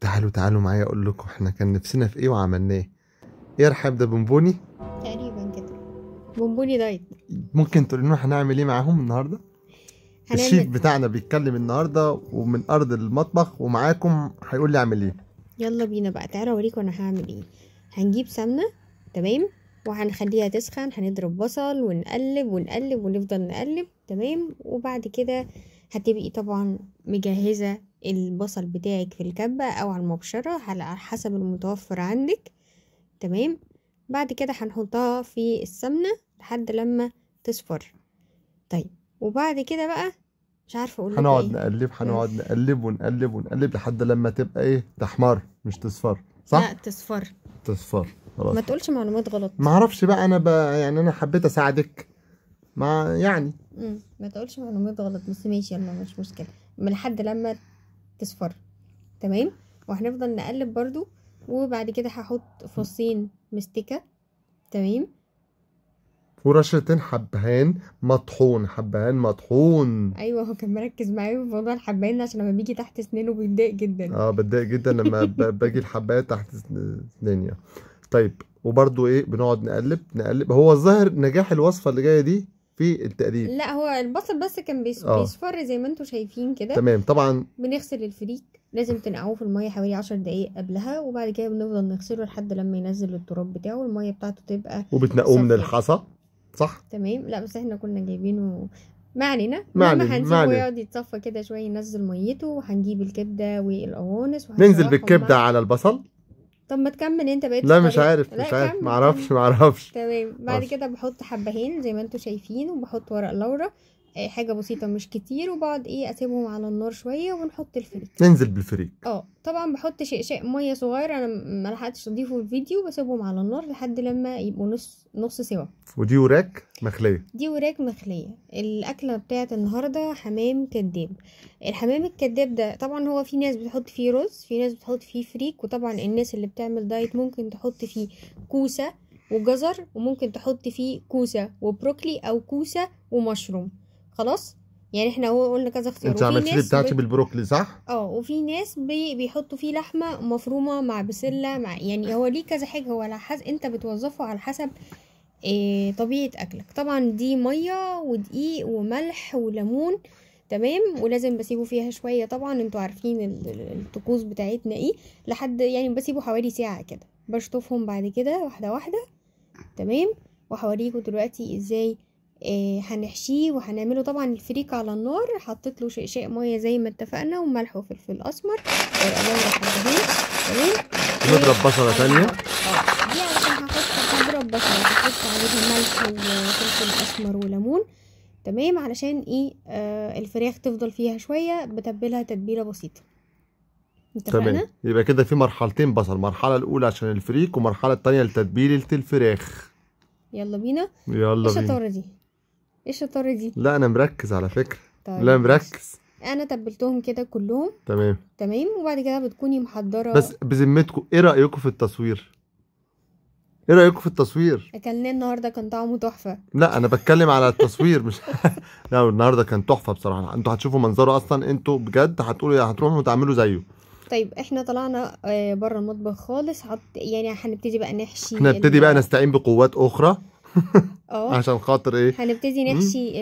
تعالوا تعالوا معايا اقول لكم احنا كان نفسنا في ايه وعملناه ايه رحاب ده بونبوني تقريبا كده بونبوني دايت ممكن تقول لنا هنعمل ايه معاهم النهارده هنعمل... الشيف إيه؟ بتاعنا بيتكلم النهارده ومن ارض المطبخ ومعاكم هيقول لي اعمل ايه يلا بينا بقى تعالى اوريكم انا هعمل ايه هنجيب سمنه تمام وهنخليها تسخن هنضرب بصل ونقلب ونقلب ونفضل نقلب تمام وبعد كده هتبقي طبعا مجهزة البصل بتاعك في الكبة او على المبشرة على حسب المتوفر عندك تمام بعد كده هنحطها في السمنة لحد لما تصفر طيب وبعد كده بقى مش عارفه اقول هنقعد إيه؟ نقلب هنقعد آه. نقلب ونقلب ونقلب لحد لما تبقى ايه تحمر مش تصفر صح لا تصفر تصفر خلاص ما تقولش معلومات غلط ما اعرفش بقى انا بقى يعني انا حبيت اساعدك مع يعني ما تقولش معلومات غلط بس ماشي يلا مش مشكله من لحد لما تصفر تمام وهنفضل نقلب برضو وبعد كده هحط فصين مستكه تمام ورشتين حبهان مطحون حبهان مطحون ايوه هو كان مركز معايا في موضوع الحبهان عشان لما بيجي تحت سنينه بيتضايق جدا اه بتضايق جدا لما باجي الحبايه تحت اسناني طيب وبرده ايه بنقعد نقلب نقلب هو الظاهر نجاح الوصفه اللي جايه دي في التقليب لا هو البصل بس كان آه. بيصفر زي ما انتم شايفين كده تمام طبعا بنغسل الفريك لازم تنقعوه في الميه حوالي 10 دقايق قبلها وبعد كده بنفضل نغسله لحد لما ينزل التراب بتاعه والميه بتاعته تبقى وبتنقوه من الحصى صح تمام لا بس احنا كنا جايبينه ما علينا ما هنسيبه يقعد يتصفى كده شويه ينزل ميته وهنجيب الكبده والقوانص ننزل بالكبده على البصل طب ما تكمل انت بقيت لا مش عارف مش عارف معرفش معرفش تمام بعد كده بحط حبهين زي ما انتوا شايفين وبحط ورق لورا آه، حاجه بسيطه مش كتير وبقعد ايه اسيبهم على النار شويه ونحط الفريك ننزل بالفريك اه طبعا بحط شقشق ميه صغير انا ما لحقتش اضيفه الفيديو بسيبهم على النار لحد لما يبقوا نص نص سوا ودي وراك مخليه دي وراك مخليه الاكله بتاعه النهارده حمام كداب الحمام الكداب ده طبعا هو في ناس بتحط فيه رز في ناس بتحط فيه فريك وطبعا الناس اللي بتعمل دايت ممكن تحط فيه كوسه وجزر وممكن تحط فيه كوسه وبروكلي او كوسه ومشروم خلاص يعني احنا قلنا كذا اختيار انت عملتي لي بتاعتي بالبروكلي صح؟ اه وفي ناس بي بيحطوا فيه لحمه مفرومه مع بسله مع يعني هو ليه كذا حاجه هو على حسب انت بتوظفه على حسب إيه طبيعه اكلك طبعا دي ميه ودقيق وملح وليمون تمام ولازم بسيبه فيها شويه طبعا انتوا عارفين الطقوس بتاعتنا ايه لحد يعني بسيبه حوالي ساعه كده بشطفهم بعد كده واحده واحده تمام وهوريكم دلوقتي ازاي آه، هنحشيه وهنعمله طبعا الفريك على النار حطيت له شيء ميه زي ما اتفقنا وملح وفلفل اسمر ورق آه، حبهين تمام نضرب آه، بصله ثانيه طيب. اه دي علشان هحط بصله نحط عليها ملح وفلفل اسمر وليمون تمام علشان ايه الفراخ تفضل فيها شويه بتبلها تتبيله بسيطه تمام يبقى كده في مرحلتين بصل المرحله الاولى عشان الفريك ومرحله الثانيه لتتبيله الفراخ يلا بينا يلا بينا الشطاره دي ايه الشطاره دي لا انا مركز على فكره طيب لا مركز انا تبلتهم كده كلهم تمام تمام وبعد كده بتكوني محضره بس بذمتكم ايه رايكم في التصوير ايه رايكم في التصوير اكلناه النهارده كان طعمه تحفه لا انا بتكلم على التصوير مش لا النهارده كان تحفه بصراحه انتوا هتشوفوا منظره اصلا انتوا بجد هتقولوا إيه؟ هتروحوا تعملوا زيه طيب احنا طلعنا آه، بره المطبخ خالص حط يعني هنبتدي بقى نحشي هنبتدي بقى نستعين بقوات اخرى اه عشان خاطر ايه هنبتدي نحشي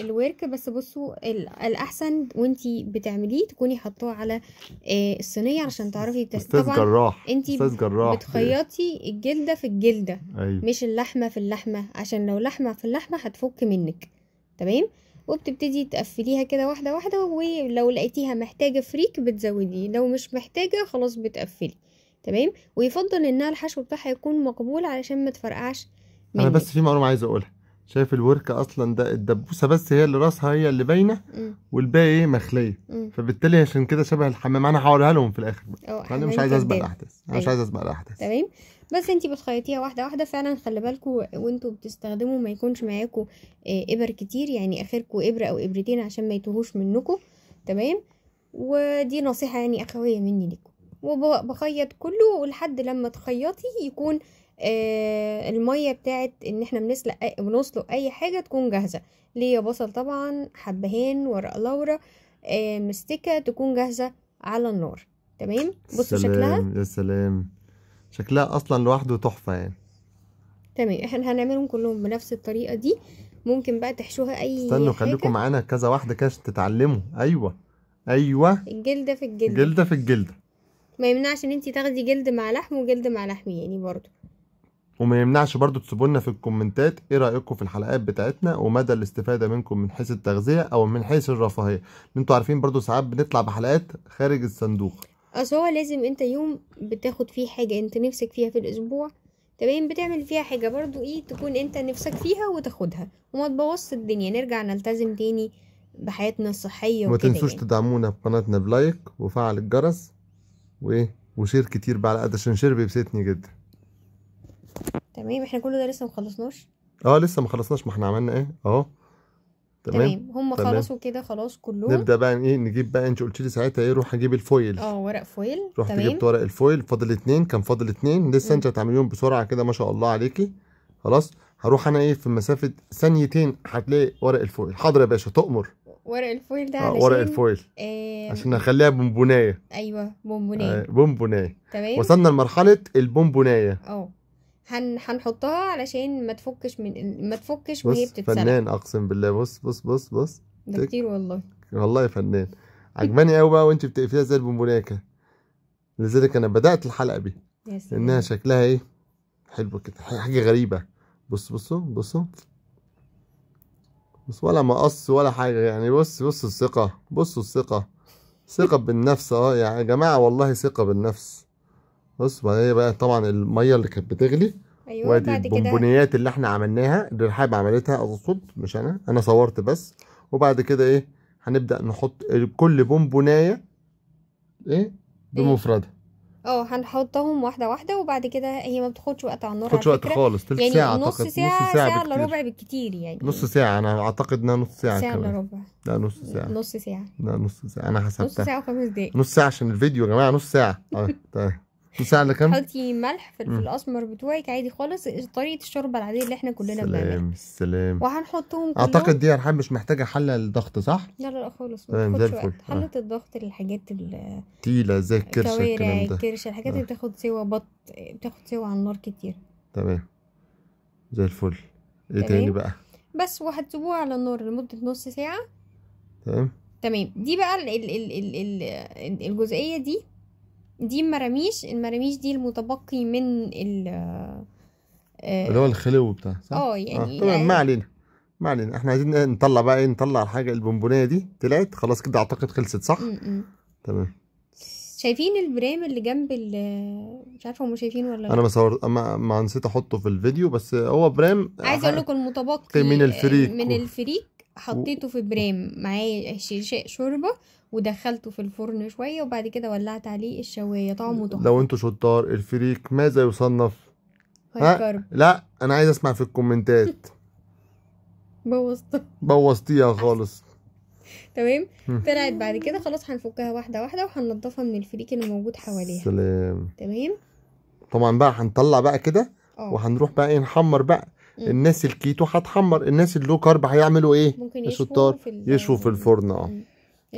الورك بس بصوا الاحسن وانتي بتعمليه تكوني حطاه على آه، الصينيه عشان تعرفي تس... طبعا جراح انتي جراح بتخيطي الجلده في الجلده أيوه. مش اللحمه في اللحمه عشان لو لحمه في اللحمه هتفك منك تمام وبتبتدي تقفليها كده واحده واحده ولو لقيتيها محتاجه فريك بتزوديه لو مش محتاجه خلاص بتقفلي تمام ويفضل انها الحشو بتاعها يكون مقبول علشان ما تفرقعش انا بس في معلومه عايز اقولها شايف الورك اصلا ده الدبوسه بس هي اللي راسها هي اللي باينه والباقي ايه مخليه فبالتالي عشان كده شبه الحمام انا هقولها لهم في الاخر بقى انا مش عايز اسبق الاحداث انا مش أيوه. عايز اسبق الاحداث تمام بس انت بتخيطيها واحده واحده فعلا خلي بالكوا وانتوا بتستخدموا ما يكونش معاكوا آه، ابر كتير يعني اخركوا ابره او ابرتين عشان ما يتوهوش منكوا تمام ودي نصيحه يعني اخويه مني لكم وبخيط كله ولحد لما تخيطي يكون آه، الميه بتاعت ان احنا بنسلق بنسلق اي حاجه تكون جاهزه ليا بصل طبعا حبهان ورق لورا آه، مستكه تكون جاهزه على النار تمام بصوا شكلها يا سلام شكلها اصلا لوحده تحفه يعني تمام احنا هنعملهم كلهم بنفس الطريقه دي ممكن بقى تحشوها اي استنوا خليكم معانا كذا واحده كاش تتعلموا ايوه ايوه الجلده في الجلده الجلدة في الجلده ما يمنعش ان انت تاخدي جلد مع لحم وجلد مع لحم يعني برضو وما يمنعش برضو تسيبوا لنا في الكومنتات ايه رايكم في الحلقات بتاعتنا ومدى الاستفاده منكم من حيث التغذيه او من حيث الرفاهيه انتوا عارفين برضو ساعات بنطلع بحلقات خارج الصندوق اصل هو لازم انت يوم بتاخد فيه حاجه انت نفسك فيها في الاسبوع تمام بتعمل فيها حاجه برضو ايه تكون انت نفسك فيها وتاخدها وما تبوظش الدنيا نرجع نلتزم تاني بحياتنا الصحيه وما يعني. تنسوش يعني. تدعمونا قناتنا بلايك وفعل الجرس وايه وشير كتير بقى عشان شير بيبسطني جدا تمام احنا كل ده لسه ما خلصناش اه لسه ما خلصناش ما احنا عملنا ايه اهو تمام تمام هم تمام. خلصوا كده خلاص كلهم نبدا بقى ايه نجيب بقى انت قلت لي ساعتها ايه روح اجيب الفويل اه ورق فويل رحت تمام. جبت ورق الفويل فاضل اتنين كان فاضل اتنين لسه انت هتعمليهم بسرعه كده ما شاء الله عليكي خلاص هروح انا ايه في مسافه ثانيتين هتلاقي ورق الفويل حاضر يا باشا تؤمر ورق الفويل ده آه علشان ورق الفويل آه عشان نخليها بونبونايه ايوه بونبونايه آه بونبونايه تمام وصلنا لمرحله البونبونايه اه هن هنحطها علشان ما تفكش من ما تفكش وهي بتتسلق فنان اقسم بالله بص بص بص بص ده كتير والله والله فنان عجباني قوي بقى وانت بتقفليها زي البونبوناكه لذلك انا بدات الحلقه بيه انها شكلها ايه حلو كده حاجه غريبه بص بصوا بصوا بص ولا مقص ولا حاجه يعني بص بص الثقه بصوا الثقه ثقه بالنفس اه يا جماعه والله ثقه بالنفس بص بعدين بقى طبعا الميه اللي كانت بتغلي ايوه كده البونبونيات اللي احنا عملناها اللي رحاب عملتها اقصد مش انا انا صورت بس وبعد كده ايه هنبدا نحط كل بونبونايه ايه, إيه. بمفردها اه هنحطهم واحده واحده وبعد كده هي ما بتاخدش وقت على النار ما بتاخدش وقت خالص تلت يعني ساعه نص ساعه نص ساعه الا ربع بالكتير يعني نص ساعه انا اعتقد انها نص ساعه ساعه الا ربع لا نص ساعه نص ساعه لا نص ساعه انا حسبتها نص ساعه وخمس دقايق نص ساعه عشان الفيديو يا جماعه نص ساعه اه طيب, طيب. نص ساعه كام حطي ملح في الاسمر بتوعك عادي خالص طريقه الشوربه العاديه اللي احنا كلنا بنعملها سلام سلام وهنحطهم كلهم اعتقد دي يا مش محتاجه حله للضغط صح لا لا لا خالص تمام زي الفل حله آه. الضغط للحاجات التقيله زي الكرش الكلام ده الكرش الحاجات اللي آه. بتاخد سوا بط بتاخد سوا على النار كتير تمام زي الفل ايه تاني بقى بس وهتسيبوها على النار لمده نص ساعه تمام تمام دي بقى الـ الـ الـ الـ الجزئيه دي دي مراميش المراميش دي المتبقي من ال آه، اللي هو الخلو بتاع صح؟ آه،, اه يعني طبعا يعني ما علينا ما علينا احنا عايزين نطلع بقى ايه نطلع الحاجه البونبونيه دي طلعت خلاص كده اعتقد خلصت صح؟ تمام شايفين البرام اللي جنب ال آه، مش عارفه هم شايفينه ولا لا انا بصور ما, ما نسيت احطه في الفيديو بس هو برام عايز اقول لكم المتبقي من الفريك من الفريك حطيته في برام معايا شرشاء شوربه ودخلته في الفرن شويه وبعد كده ولعت عليه الشوايه طعمه تحفه لو انتوا شطار الفريك ماذا يصنف ها؟ لا انا عايز اسمع في الكومنتات بوظتها بوظتيها خالص تمام طلعت بعد كده خلاص هنفكها واحده واحده وهننضفها من الفريك اللي موجود حواليها سلام تمام طبعا بقى هنطلع بقى كده آه. وهنروح بقى ايه نحمر بقى الناس الكيتو هتحمر الناس اللو كارب هيعملوا ايه ممكن الفرن يشووا في الفرن اه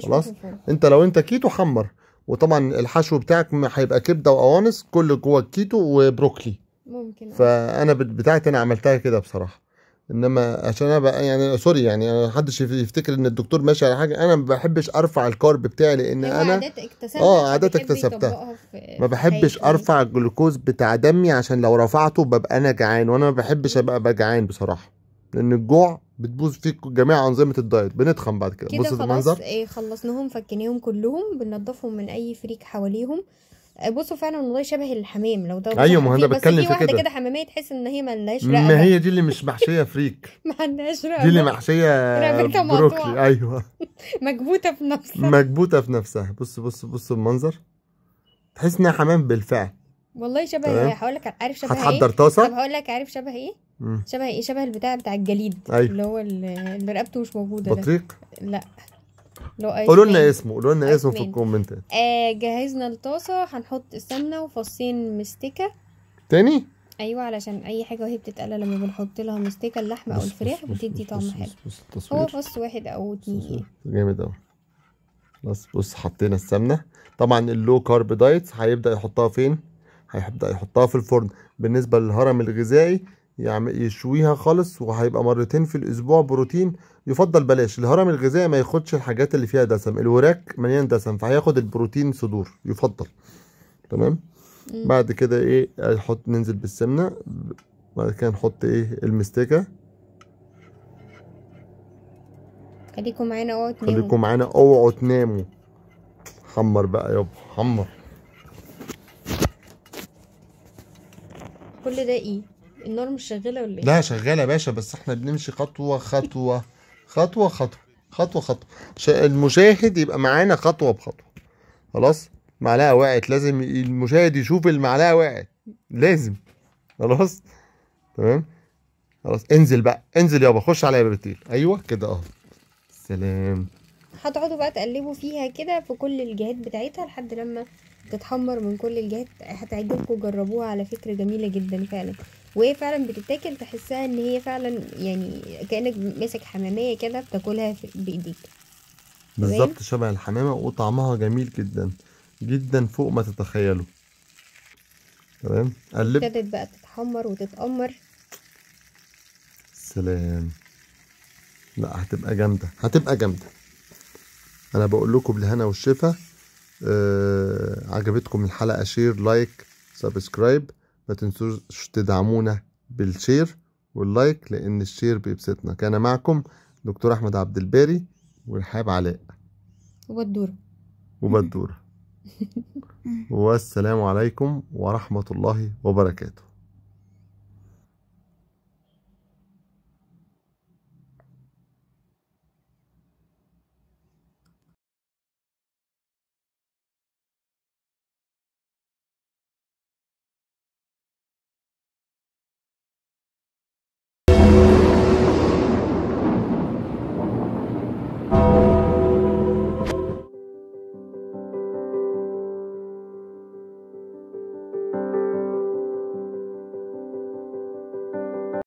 خلاص انت لو انت كيتو حمر وطبعا الحشو بتاعك هيبقى كبده وقوانص كل جوه الكيتو وبروكلي ممكن فانا بتاعتي انا عملتها كده بصراحه انما عشان انا بقى يعني سوري يعني انا حدش يفتكر ان الدكتور ماشي على حاجه انا ما بحبش ارفع الكارب بتاعي لان أيوة، انا عادات اكتسبتها اه عادات اكتسبتها ما بحبش ارفع الجلوكوز بتاع دمي عشان لو رفعته ببقى انا جعان وانا ما بحبش ابقى جعان بصراحه لان الجوع بتبوظ فيك جميع انظمه الدايت بنتخن بعد كده كده خلاص المنظر. ايه خلصناهم فكيناهم كلهم بننضفهم من اي فريك حواليهم بصوا فعلا والله شبه الحمام لو ده ايوه ما انا بتكلم في كده كده حماميه تحس ان هي ما لهاش ما هي دي اللي مش محشيه فريك ما عندهاش رقبه دي اللي محشيه بروكلي ايوه مكبوته في نفسها مكبوته في نفسها بص بص بص المنظر تحس انها حمام بالفعل والله شبه إيه؟ هقول إيه؟ لك عارف شبه ايه هتحضر طاسه طب هقول لك عارف شبه ايه شبه ايه شبه البتاع بتاع الجليد أيوة. اللي هو اللي رقبته مش موجوده بطريق ده. لا قولوا لنا اسمه قولوا لنا اسمه في الكومنتات آه جهزنا الطاسه هنحط السمنه وفصين مستكه تاني ايوه علشان اي حاجه وهي بتتقلى لما بنحط لها مستكه اللحمه او الفراخ بتدي طعم حلو هو فص واحد او اتنين جامد قوي بس بص حطينا السمنه طبعا اللو كارب دايت هيبدا يحطها فين هيبدا يحطها في الفرن بالنسبه للهرم الغذائي يعني يشويها خالص وهيبقى مرتين في الاسبوع بروتين يفضل بلاش الهرم الغذائي ما ياخدش الحاجات اللي فيها دسم الوراك مليان دسم فهياخد البروتين صدور يفضل تمام مم. بعد كده ايه هنحط ننزل بالسمنه بعد كده نحط ايه المستكه خليكم معانا اوعوا تناموا خليكم معانا اوعوا تناموا حمر بقى يابا حمر كل ده ايه النار مش شغاله ولا ايه لا شغاله يا باشا بس احنا بنمشي خطوه خطوه خطوه خطوه خطوه خطوه المشاهد يبقى معانا خطوه بخطوه خلاص معلقه وقعت لازم المشاهد يشوف المعلقه وقعت لازم خلاص تمام خلاص انزل بقى انزل يابا خش عليا يا برتيل ايوه كده اهو سلام هتقعدوا بقى تقلبوا فيها كده في كل الجهات بتاعتها لحد لما تتحمر من كل الجهات هتعجبكم جربوها على فكره جميله جدا فعلا وهي فعلا بتتاكل تحسها ان هي فعلا يعني كانك ماسك حماميه كده بتاكلها بايديك بالظبط شبه الحمامه وطعمها جميل جدا جدا فوق ما تتخيلوا تمام قلب ابتدت بقى تتحمر وتتقمر سلام لا هتبقى جامده هتبقى جامده انا بقول لكم بالهنا والشفا آه عجبتكم الحلقه شير لايك سبسكرايب ما تنسوش تدعمونا بالشير واللايك لأن الشير بيبسطنا كان معكم دكتور أحمد عبد الباري ورحاب علاء وبدورة وبدورة والسلام عليكم ورحمة الله وبركاته